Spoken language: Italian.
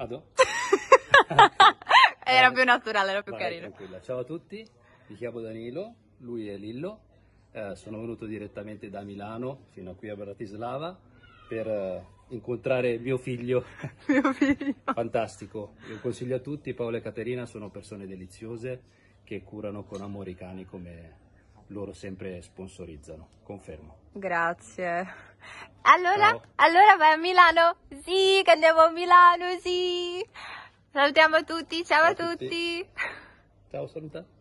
Vado? era più naturale, era più vai, carino. Tranquilla. Ciao a tutti, mi chiamo Danilo, lui è Lillo, eh, sono venuto direttamente da Milano fino a qui a Bratislava per eh, incontrare mio figlio. mio figlio. Fantastico, lo consiglio a tutti, Paolo e Caterina sono persone deliziose che curano con amore i cani come loro sempre sponsorizzano, confermo. Grazie. Allora, Ciao. allora vai a Milano? Sì, che andiamo a Milano, sì. Salutiamo tutti, ciao, ciao a tutti. tutti. Ciao, saluta.